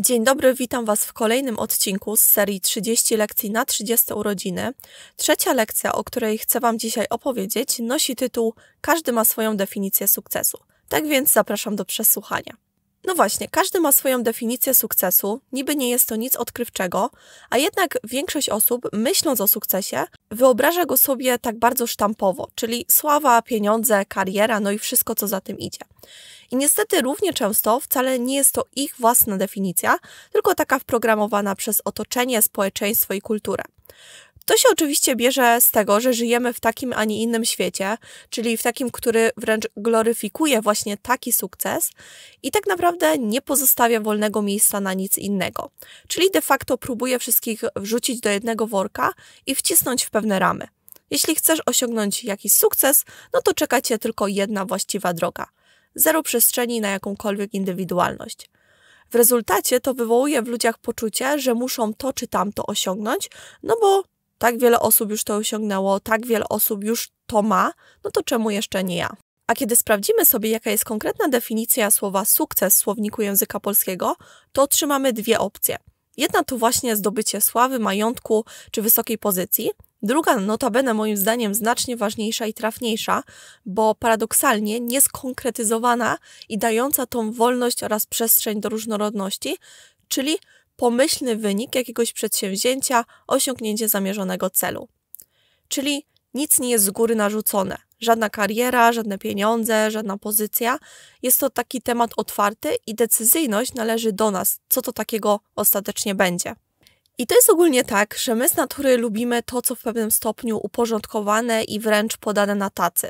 Dzień dobry, witam Was w kolejnym odcinku z serii 30 lekcji na 30 urodziny. Trzecia lekcja, o której chcę Wam dzisiaj opowiedzieć, nosi tytuł Każdy ma swoją definicję sukcesu. Tak więc zapraszam do przesłuchania. No właśnie, każdy ma swoją definicję sukcesu, niby nie jest to nic odkrywczego, a jednak większość osób, myśląc o sukcesie, wyobraża go sobie tak bardzo sztampowo, czyli sława, pieniądze, kariera, no i wszystko, co za tym idzie. I niestety równie często wcale nie jest to ich własna definicja, tylko taka wprogramowana przez otoczenie, społeczeństwo i kulturę. To się oczywiście bierze z tego, że żyjemy w takim, a nie innym świecie, czyli w takim, który wręcz gloryfikuje właśnie taki sukces i tak naprawdę nie pozostawia wolnego miejsca na nic innego. Czyli de facto próbuje wszystkich wrzucić do jednego worka i wcisnąć w pewne ramy. Jeśli chcesz osiągnąć jakiś sukces, no to czeka cię tylko jedna właściwa droga. Zero przestrzeni na jakąkolwiek indywidualność. W rezultacie to wywołuje w ludziach poczucie, że muszą to czy tamto osiągnąć, no bo tak wiele osób już to osiągnęło, tak wiele osób już to ma, no to czemu jeszcze nie ja? A kiedy sprawdzimy sobie, jaka jest konkretna definicja słowa sukces w słowniku języka polskiego, to otrzymamy dwie opcje. Jedna to właśnie zdobycie sławy, majątku czy wysokiej pozycji. Druga, notabene moim zdaniem, znacznie ważniejsza i trafniejsza, bo paradoksalnie nieskonkretyzowana i dająca tą wolność oraz przestrzeń do różnorodności, czyli pomyślny wynik jakiegoś przedsięwzięcia, osiągnięcie zamierzonego celu. Czyli nic nie jest z góry narzucone. Żadna kariera, żadne pieniądze, żadna pozycja. Jest to taki temat otwarty i decyzyjność należy do nas, co to takiego ostatecznie będzie. I to jest ogólnie tak, że my z natury lubimy to, co w pewnym stopniu uporządkowane i wręcz podane na tacy.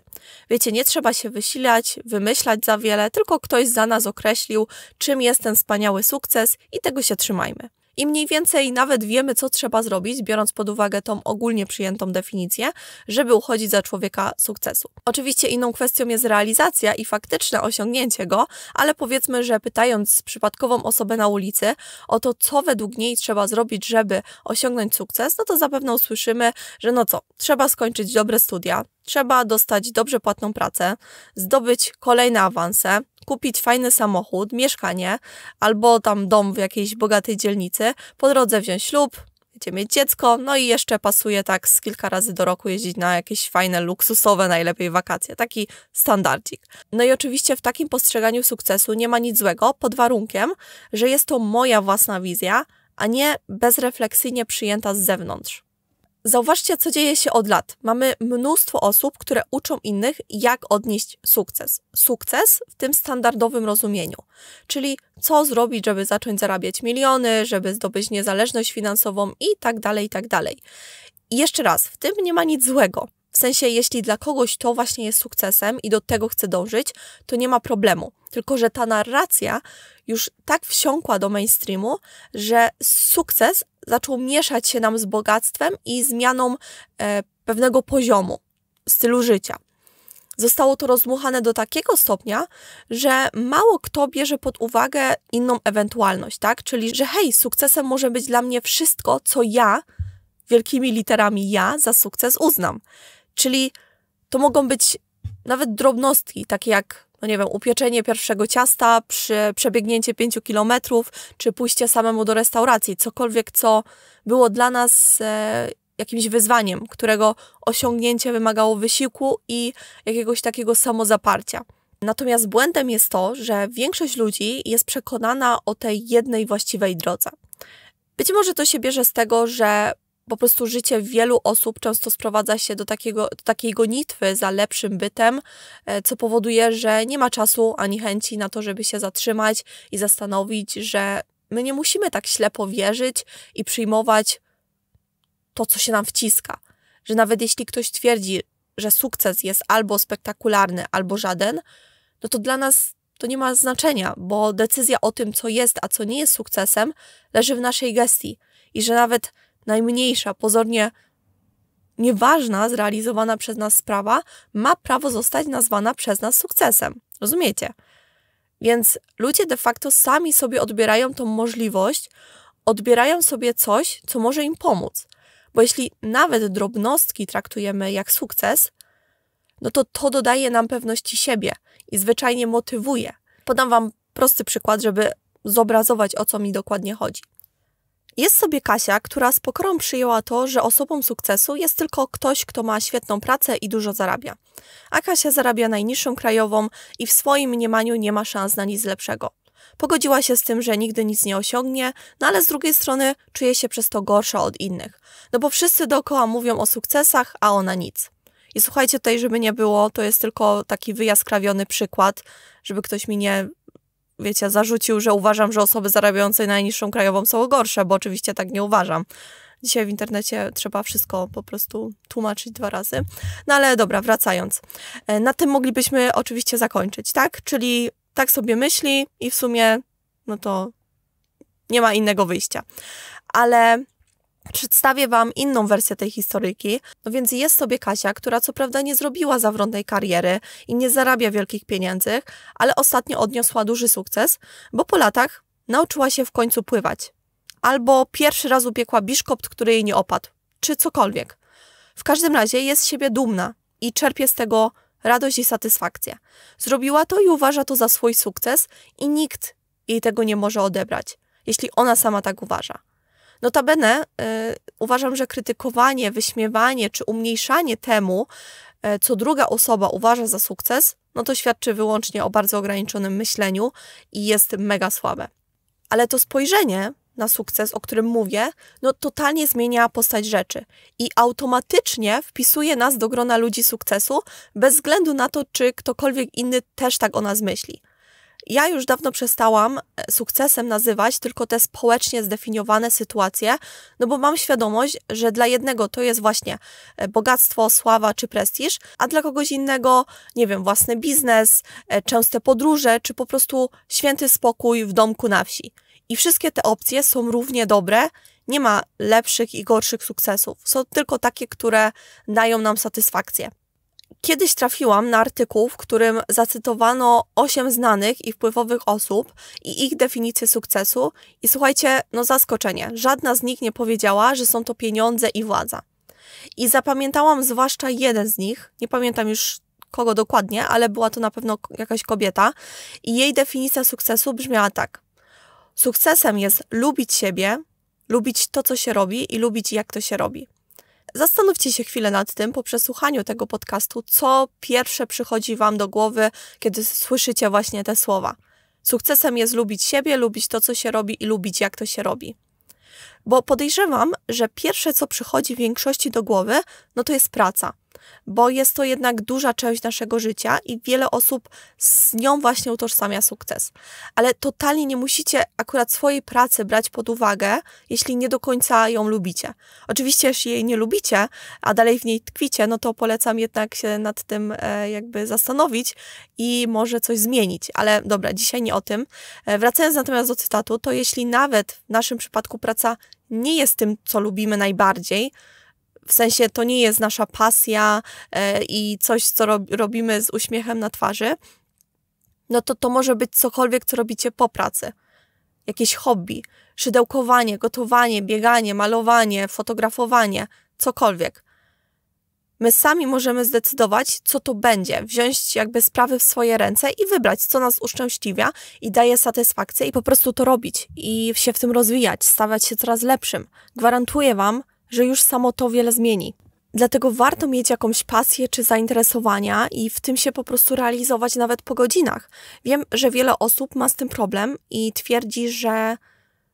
Wiecie, nie trzeba się wysilać, wymyślać za wiele, tylko ktoś za nas określił, czym jest ten wspaniały sukces i tego się trzymajmy i mniej więcej nawet wiemy, co trzeba zrobić, biorąc pod uwagę tą ogólnie przyjętą definicję, żeby uchodzić za człowieka sukcesu. Oczywiście inną kwestią jest realizacja i faktyczne osiągnięcie go, ale powiedzmy, że pytając przypadkową osobę na ulicy o to, co według niej trzeba zrobić, żeby osiągnąć sukces, no to zapewne usłyszymy, że no co, trzeba skończyć dobre studia, trzeba dostać dobrze płatną pracę, zdobyć kolejne awanse, kupić fajny samochód, mieszkanie albo tam dom w jakiejś bogatej dzielnicy, po drodze wziąć ślub, wiecie, mieć dziecko, no i jeszcze pasuje tak z kilka razy do roku jeździć na jakieś fajne, luksusowe, najlepiej wakacje. Taki standardzik. No i oczywiście w takim postrzeganiu sukcesu nie ma nic złego, pod warunkiem, że jest to moja własna wizja, a nie bezrefleksyjnie przyjęta z zewnątrz. Zauważcie, co dzieje się od lat. Mamy mnóstwo osób, które uczą innych, jak odnieść sukces. Sukces w tym standardowym rozumieniu, czyli co zrobić, żeby zacząć zarabiać miliony, żeby zdobyć niezależność finansową i tak dalej, i tak dalej. Jeszcze raz, w tym nie ma nic złego. W sensie, jeśli dla kogoś to właśnie jest sukcesem i do tego chce dążyć, to nie ma problemu. Tylko, że ta narracja już tak wsiąkła do mainstreamu, że sukces zaczął mieszać się nam z bogactwem i zmianą e, pewnego poziomu, stylu życia. Zostało to rozmuchane do takiego stopnia, że mało kto bierze pod uwagę inną ewentualność, tak? Czyli, że hej, sukcesem może być dla mnie wszystko, co ja, wielkimi literami ja, za sukces uznam. Czyli to mogą być nawet drobnostki, takie jak, no nie wiem, upieczenie pierwszego ciasta, przebiegnięcie pięciu kilometrów, czy pójście samemu do restauracji. Cokolwiek, co było dla nas e, jakimś wyzwaniem, którego osiągnięcie wymagało wysiłku i jakiegoś takiego samozaparcia. Natomiast błędem jest to, że większość ludzi jest przekonana o tej jednej właściwej drodze. Być może to się bierze z tego, że po prostu życie wielu osób często sprowadza się do, takiego, do takiej gonitwy za lepszym bytem, e, co powoduje, że nie ma czasu ani chęci na to, żeby się zatrzymać i zastanowić, że my nie musimy tak ślepo wierzyć i przyjmować to, co się nam wciska. Że nawet jeśli ktoś twierdzi, że sukces jest albo spektakularny, albo żaden, no to dla nas to nie ma znaczenia, bo decyzja o tym, co jest, a co nie jest sukcesem, leży w naszej gestii. I że nawet najmniejsza, pozornie nieważna, zrealizowana przez nas sprawa ma prawo zostać nazwana przez nas sukcesem. Rozumiecie? Więc ludzie de facto sami sobie odbierają tą możliwość, odbierają sobie coś, co może im pomóc. Bo jeśli nawet drobnostki traktujemy jak sukces, no to to dodaje nam pewności siebie i zwyczajnie motywuje. Podam Wam prosty przykład, żeby zobrazować, o co mi dokładnie chodzi. Jest sobie Kasia, która z pokorą przyjęła to, że osobą sukcesu jest tylko ktoś, kto ma świetną pracę i dużo zarabia. A Kasia zarabia najniższą krajową i w swoim mniemaniu nie ma szans na nic lepszego. Pogodziła się z tym, że nigdy nic nie osiągnie, no ale z drugiej strony czuje się przez to gorsza od innych. No bo wszyscy dookoła mówią o sukcesach, a ona nic. I słuchajcie tutaj, żeby nie było, to jest tylko taki wyjaskrawiony przykład, żeby ktoś mi nie wiecie, zarzucił, że uważam, że osoby zarabiające najniższą krajową są gorsze, bo oczywiście tak nie uważam. Dzisiaj w internecie trzeba wszystko po prostu tłumaczyć dwa razy. No ale dobra, wracając. E, na tym moglibyśmy oczywiście zakończyć, tak? Czyli tak sobie myśli i w sumie, no to nie ma innego wyjścia. Ale Przedstawię Wam inną wersję tej historyki. No więc jest sobie Kasia, która co prawda nie zrobiła zawrotnej kariery i nie zarabia wielkich pieniędzy, ale ostatnio odniosła duży sukces, bo po latach nauczyła się w końcu pływać. Albo pierwszy raz upiekła biszkopt, który jej nie opadł, czy cokolwiek. W każdym razie jest z siebie dumna i czerpie z tego radość i satysfakcję. Zrobiła to i uważa to za swój sukces i nikt jej tego nie może odebrać, jeśli ona sama tak uważa. Notabene y, uważam, że krytykowanie, wyśmiewanie czy umniejszanie temu, y, co druga osoba uważa za sukces, no to świadczy wyłącznie o bardzo ograniczonym myśleniu i jest mega słabe. Ale to spojrzenie na sukces, o którym mówię, no totalnie zmienia postać rzeczy i automatycznie wpisuje nas do grona ludzi sukcesu, bez względu na to, czy ktokolwiek inny też tak o nas myśli. Ja już dawno przestałam e, sukcesem nazywać tylko te społecznie zdefiniowane sytuacje, no bo mam świadomość, że dla jednego to jest właśnie e, bogactwo, sława czy prestiż, a dla kogoś innego, nie wiem, własny biznes, e, częste podróże czy po prostu święty spokój w domku na wsi. I wszystkie te opcje są równie dobre. Nie ma lepszych i gorszych sukcesów. Są tylko takie, które dają nam satysfakcję. Kiedyś trafiłam na artykuł, w którym zacytowano osiem znanych i wpływowych osób i ich definicję sukcesu. I słuchajcie, no zaskoczenie, żadna z nich nie powiedziała, że są to pieniądze i władza. I zapamiętałam zwłaszcza jeden z nich, nie pamiętam już kogo dokładnie, ale była to na pewno jakaś kobieta, i jej definicja sukcesu brzmiała tak: Sukcesem jest lubić siebie, lubić to, co się robi i lubić, jak to się robi. Zastanówcie się chwilę nad tym po przesłuchaniu tego podcastu, co pierwsze przychodzi Wam do głowy, kiedy słyszycie właśnie te słowa. Sukcesem jest lubić siebie, lubić to, co się robi i lubić, jak to się robi. Bo podejrzewam, że pierwsze, co przychodzi większości do głowy, no to jest praca bo jest to jednak duża część naszego życia i wiele osób z nią właśnie utożsamia sukces. Ale totalnie nie musicie akurat swojej pracy brać pod uwagę, jeśli nie do końca ją lubicie. Oczywiście, jeśli jej nie lubicie, a dalej w niej tkwicie, no to polecam jednak się nad tym e, jakby zastanowić i może coś zmienić. Ale dobra, dzisiaj nie o tym. E, wracając natomiast do cytatu, to jeśli nawet w naszym przypadku praca nie jest tym, co lubimy najbardziej, w sensie to nie jest nasza pasja e, i coś, co robimy z uśmiechem na twarzy, no to to może być cokolwiek, co robicie po pracy. Jakieś hobby, szydełkowanie, gotowanie, bieganie, malowanie, fotografowanie, cokolwiek. My sami możemy zdecydować, co to będzie, wziąć jakby sprawy w swoje ręce i wybrać, co nas uszczęśliwia i daje satysfakcję, i po prostu to robić i się w tym rozwijać, stawiać się coraz lepszym. Gwarantuję Wam, że już samo to wiele zmieni. Dlatego warto mieć jakąś pasję czy zainteresowania i w tym się po prostu realizować nawet po godzinach. Wiem, że wiele osób ma z tym problem i twierdzi, że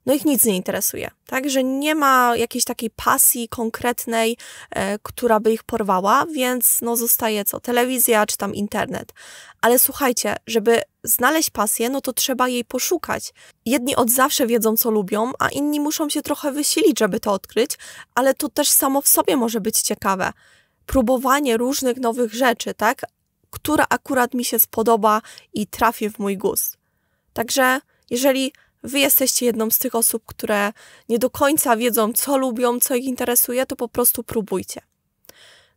no ich nic nie interesuje. Także nie ma jakiejś takiej pasji konkretnej, e, która by ich porwała, więc no zostaje co? Telewizja czy tam internet. Ale słuchajcie, żeby znaleźć pasję, no to trzeba jej poszukać. Jedni od zawsze wiedzą, co lubią, a inni muszą się trochę wysilić, żeby to odkryć, ale to też samo w sobie może być ciekawe. Próbowanie różnych nowych rzeczy, tak? Która akurat mi się spodoba i trafi w mój gust. Także jeżeli wy jesteście jedną z tych osób, które nie do końca wiedzą, co lubią, co ich interesuje, to po prostu próbujcie.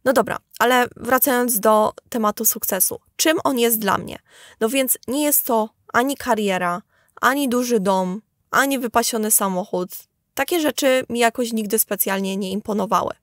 No dobra, ale wracając do tematu sukcesu. Czym on jest dla mnie? No więc nie jest to ani kariera, ani duży dom, ani wypasiony samochód. Takie rzeczy mi jakoś nigdy specjalnie nie imponowały.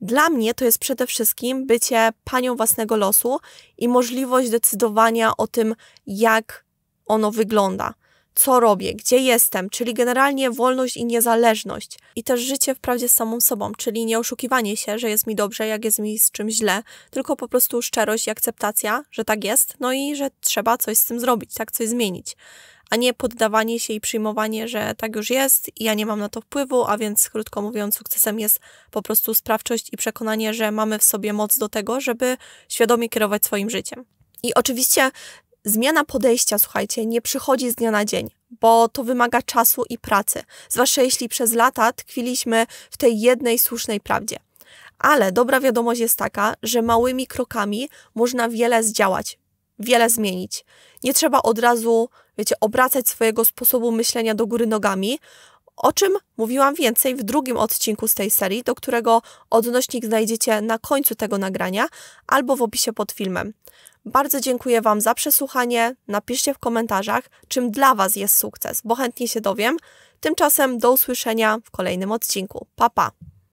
Dla mnie to jest przede wszystkim bycie panią własnego losu i możliwość decydowania o tym, jak ono wygląda co robię, gdzie jestem, czyli generalnie wolność i niezależność. I też życie wprawdzie z samą sobą, czyli nie oszukiwanie się, że jest mi dobrze, jak jest mi z czymś źle, tylko po prostu szczerość i akceptacja, że tak jest, no i że trzeba coś z tym zrobić, tak coś zmienić. A nie poddawanie się i przyjmowanie, że tak już jest i ja nie mam na to wpływu, a więc krótko mówiąc, sukcesem jest po prostu sprawczość i przekonanie, że mamy w sobie moc do tego, żeby świadomie kierować swoim życiem. I oczywiście Zmiana podejścia, słuchajcie, nie przychodzi z dnia na dzień, bo to wymaga czasu i pracy, zwłaszcza jeśli przez lata tkwiliśmy w tej jednej słusznej prawdzie. Ale dobra wiadomość jest taka, że małymi krokami można wiele zdziałać, wiele zmienić. Nie trzeba od razu, wiecie, obracać swojego sposobu myślenia do góry nogami, o czym mówiłam więcej w drugim odcinku z tej serii, do którego odnośnik znajdziecie na końcu tego nagrania albo w opisie pod filmem. Bardzo dziękuję Wam za przesłuchanie. Napiszcie w komentarzach, czym dla Was jest sukces, bo chętnie się dowiem. Tymczasem do usłyszenia w kolejnym odcinku. Pa pa!